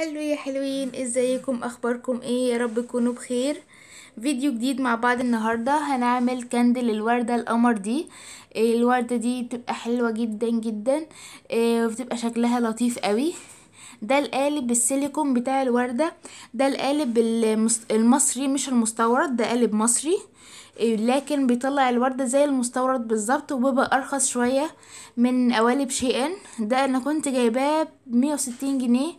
هلو يا حلوين ازيكم اخباركم ايه يا رب تكونوا بخير فيديو جديد مع بعض النهاردة هنعمل كندل الوردة القمر دي إيه، الوردة دي بتبقى حلوة جدا جدا إيه، وبتبقى شكلها لطيف قوي ده القالب السيليكون بتاع الوردة ده القالب المصري مش المستورد ده قالب مصري إيه، لكن بيطلع الوردة زي المستورد بالظبط وبيبقى أرخص شوية من قوالب شيئا ده أنا كنت جايباه بمية وستين جنيه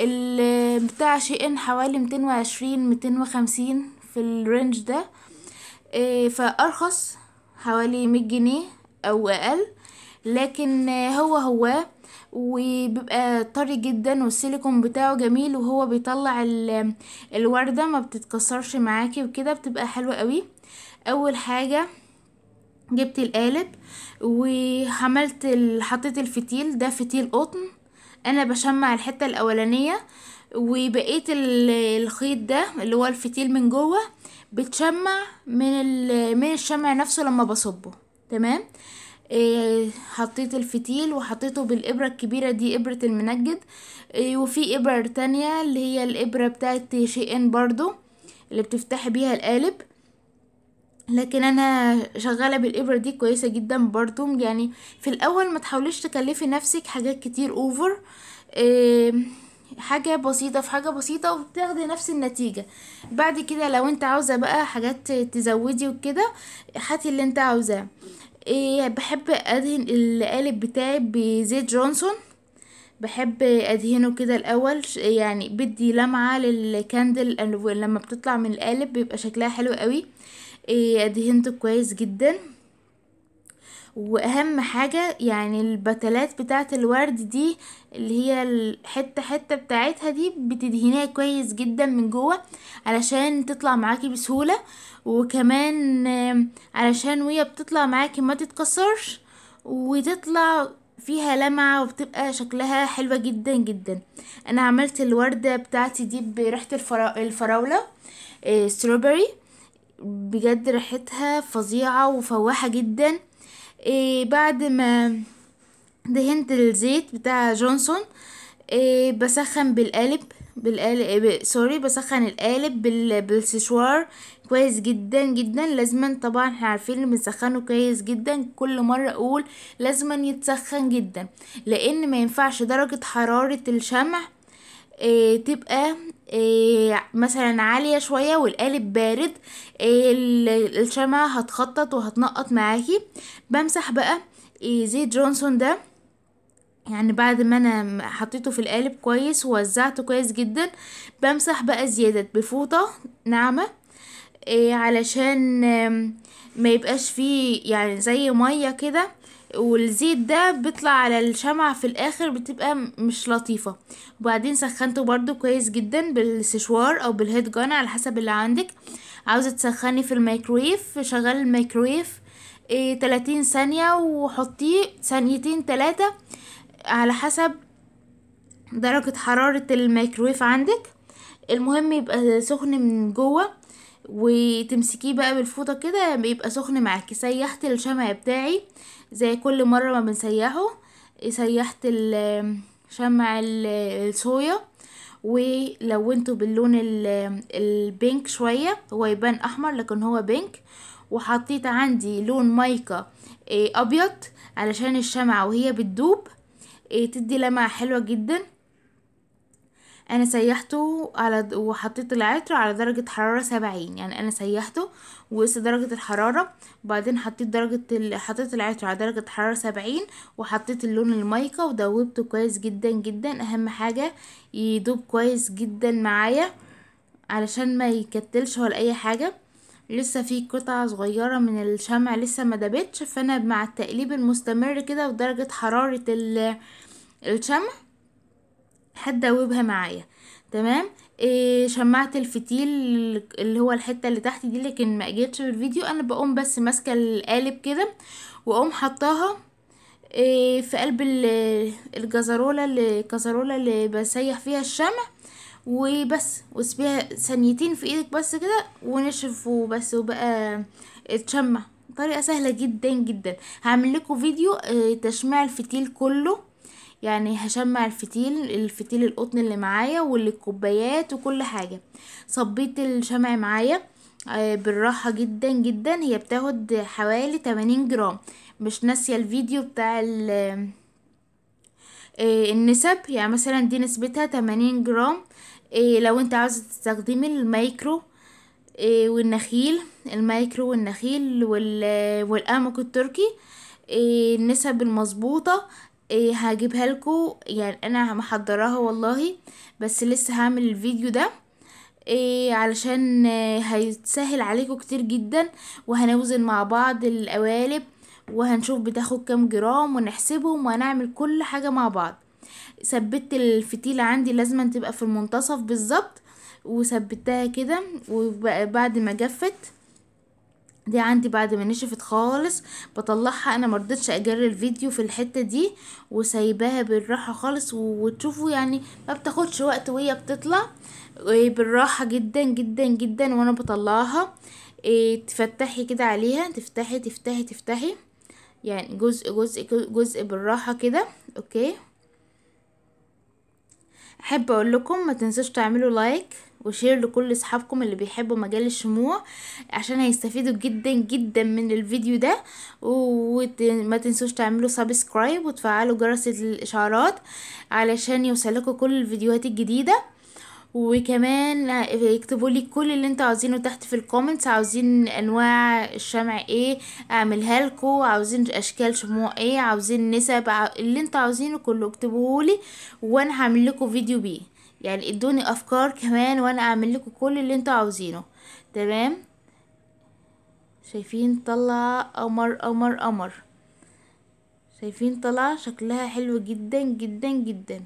بتاع شيئين حوالي 220 250 في الرينج ده إيه، فأرخص حوالي 100 جنيه أو أقل لكن هو هو وبيبقى طري جدا والسيليكون بتاعه جميل وهو بيطلع الوردة ما بتتكسرش معاكي وكده بتبقى حلوة قوي اول حاجة جبت القالب وحملت حطيت الفتيل ده فتيل قطن انا بشمع الحتة الاولانية وبقية الخيط ده اللي هو الفتيل من جوه بتشمع من من الشمع نفسه لما بصبه تمام آه، حطيت الفتيل وحطيته بالإبرة الكبيرة دي إبرة المنجد آه، وفي ابرة تانية اللي هي الإبرة بتاعت شيئين برضو اللي بتفتحي بيها القالب لكن انا شغاله بالابره دي كويسه جدا برضو يعني في الاول ما تحاوليش تكلفي نفسك حاجات كتير اوفر حاجة بسيطة في حاجة بسيطة وبتاخدي نفس النتيجة بعد كده لو انت عاوزة بقى حاجات تزودي وكده هاتي اللي انت عاوزاه إيه بحب ادهن القالب بتاعي بزيت جونسون بحب ادهنه كده الاول يعني بدي لمعة للكاندل لما بتطلع من القالب بيبقى شكلها حلو قوي دهنته إيه، كويس جدا واهم حاجة يعني البتلات بتاعة الورد دي اللي هي الحتة حتة بتاعتها دي بتدهنيها كويس جدا من جوه علشان تطلع معاكي بسهولة وكمان علشان وهي بتطلع معاكي ما تتكسرش وتطلع فيها لمعة وبتبقى شكلها حلوة جدا جدا انا عملت الوردة بتاعتي دي بريحة الفراولة ستروبري آه، بجد ريحتها فظيعة وفواحة جدا إيه بعد ما دهنت الزيت بتاع جونسون إيه بسخن بالقالب بالقالب إيه، سوري بسخن القالب بالسشوار كويس جدا جدا لازما طبعا احنا عارفين بنسخنه كويس جدا كل مرة اقول لازما يتسخن جدا لان ما ينفعش درجة حرارة الشمع إيه تبقى آه، مثلا عالية شوية والقالب بارد آه، الشمعة هتخطط وهتنقط معاكي بمسح بقى آه، زيت جونسون ده يعني بعد ما انا حطيته في القالب كويس ووزعته كويس جدا بمسح بقى زيادة بفوطة ناعمة علشان ما يبقاش فيه يعني زي مية كده والزيت ده بيطلع على الشمعة في الاخر بتبقى مش لطيفة وبعدين سخنته برضو كويس جدا بالسشوار او بالهيت جان على حسب اللي عندك عاوزة تسخني في الميكرويف شغل الميكرويف ايه 30 ثانية وحطيه ثانيتين تلاتة على حسب درجة حرارة الميكرويف عندك المهم يبقى سخن من جوه وتمسكيه بقى بالفوطة كده يبقى سخن معاكي سيحت الشمع بتاعي زي كل مرة ما بنسيحه سيحت شمع الصويا ولونته باللون البينك شوية هو يبان احمر لكن هو بينك وحطيت عندي لون مايكا إيه، ابيض علشان الشمعة وهي بتدوب إيه، تدي لمعة حلوة جدا انا سيحته على وحطيت العطر على درجة حرارة سبعين يعني انا سيحته وقست درجة الحرارة وبعدين حطيت درجة ال... حطيت العطر على درجة حرارة سبعين وحطيت اللون المايكا ودوبته كويس جدا جدا اهم حاجة يدوب كويس جدا معايا علشان ما يكتلش ولا اي حاجة لسه في قطعة صغيرة من الشمع لسه ما دابتش فانا مع التقليب المستمر كده ودرجة حرارة الشمع حد دوبها معايا تمام إيه شمعت الفتيل اللي هو الحته اللي تحت دي لكن ما اجتش في الفيديو انا بقوم بس ماسكه القالب كده واقوم حطاها إيه في قلب الجزروله اللي الجزروله اللي بسيح فيها الشمع وبس واسيبيها ثانيتين في ايدك بس كده ونشف وبس وبقى اتشمع طريقه سهله جدا جدا هعمل لكم فيديو إيه، تشميع الفتيل كله يعني هشمع الفتيل الفتيل القطن اللي معايا والكوبايات وكل حاجة صبيت الشمع معايا آه، بالراحة جدا جدا هي بتاخد حوالي 80 جرام مش ناسية الفيديو بتاع آه، النسب يعني مثلا دي نسبتها 80 جرام آه، لو انت عاوزة تستخدمي المايكرو والنخيل المايكرو والنخيل والأمك التركي النسب المظبوطة إيه هجيبها لكم يعني انا محضراها والله بس لسه هعمل الفيديو ده إيه علشان آه، هيتسهل عليكم كتير جدا وهنوزن مع بعض القوالب وهنشوف بتاخد كام جرام ونحسبهم وهنعمل كل حاجة مع بعض ثبت الفتيلة عندي لازم تبقى في المنتصف بالظبط وثبتها كده وبعد ما جفت دي عندي بعد ما نشفت خالص بطلعها انا مرضتش اجري الفيديو في الحتة دي وسايباها بالراحة خالص وتشوفوا يعني ما بتاخدش وقت وهي بتطلع آه، بالراحة جدا جدا جدا وانا بطلعها آه، تفتحي كده عليها تفتحي تفتحي تفتحي يعني جزء جزء جزء بالراحة كده اوكي احب اقول لكم ما تنسوش تعملوا لايك وشير لكل اصحابكم اللي بيحبوا مجال الشموع عشان هيستفيدوا جدا جدا من الفيديو ده وما تنسوش تعملوا سبسكرايب وتفعلوا جرس الاشعارات علشان يوصلكوا كل الفيديوهات الجديده وكمان يكتبوا لي كل اللي انتوا عاوزينه تحت في الكومنتس عاوزين انواع الشمع ايه اعملها لكم عاوزين اشكال شموع ايه عاوزين نسب اللي انتوا عاوزينه كله اكتبوه لي وانا هعمل لكم فيديو بيه يعني ادوني افكار كمان وانا اعمل لكم كل اللي انتوا عاوزينه تمام شايفين طلع قمر قمر قمر شايفين طلع شكلها حلو جدا جدا جدا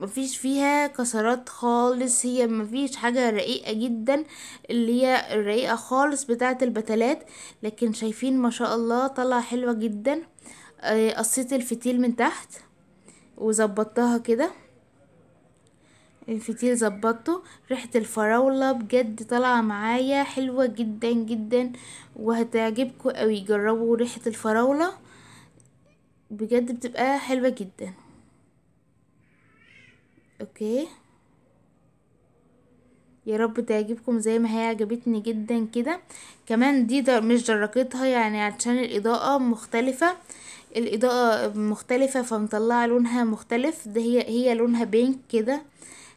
مفيش فيها كسرات خالص هي مفيش حاجة رقيقة جدا اللي هي الرقيقة خالص بتاعة البتلات لكن شايفين ما شاء الله طلع حلوة جدا آه، قصيت الفتيل من تحت وزبطتها كده الفتيل ظبطته ريحة الفراولة بجد طالعة معايا حلوة جدا جدا وهتعجبكم قوي جربوا ريحة الفراولة بجد بتبقى حلوة جدا اوكي يا رب تعجبكم زي ما هي عجبتني جدا كده كمان دي در مش درجتها يعني عشان الاضاءة مختلفة الاضاءة مختلفة فمطلعة لونها مختلف ده هي هي لونها بينك كده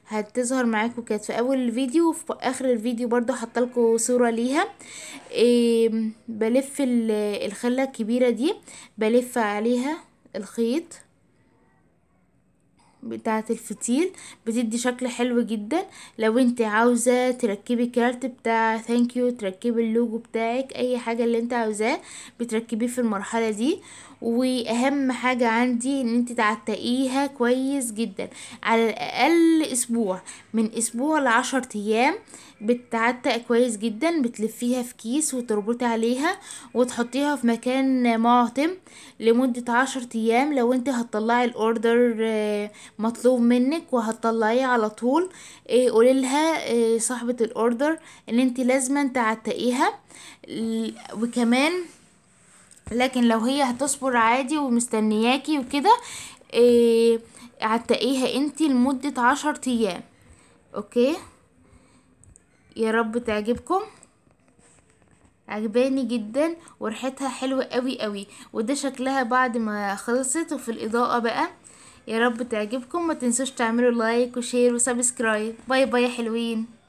هتظهر معاكم كانت في اول الفيديو وفي اخر الفيديو برضو حطلكوا صورة ليها إيه بلف الخلة الكبيرة دي بلف عليها الخيط بتاعة الفتيل بتدي شكل حلو جدا لو انت عاوزة تركبي كارت بتاع ثانك يو تركبي اللوجو بتاعك اي حاجة اللي انت عاوزاه بتركبيه في المرحلة دي واهم حاجة عندي ان انت تعتقيها كويس جدا على الاقل اسبوع من اسبوع لعشر ايام بتعتق كويس جدا بتلفيها في كيس وتربطي عليها وتحطيها في مكان معتم لمدة عشر ايام لو انت هتطلعي الاوردر مطلوب منك وهتطلعيه على طول إيه، قولي لها إيه، صاحبه الاوردر ان انت لازم تعتقيها وكمان لكن لو هي هتصبر عادي ومستنياكي وكده إيه، عتقيها انت لمده عشر ايام اوكي يا رب تعجبكم عجباني جدا وريحتها حلوه قوي قوي وده شكلها بعد ما خلصت وفي الاضاءه بقى يا رب تعجبكم ما تنسوش تعملوا لايك وشير وسبسكرايب باي باي يا حلوين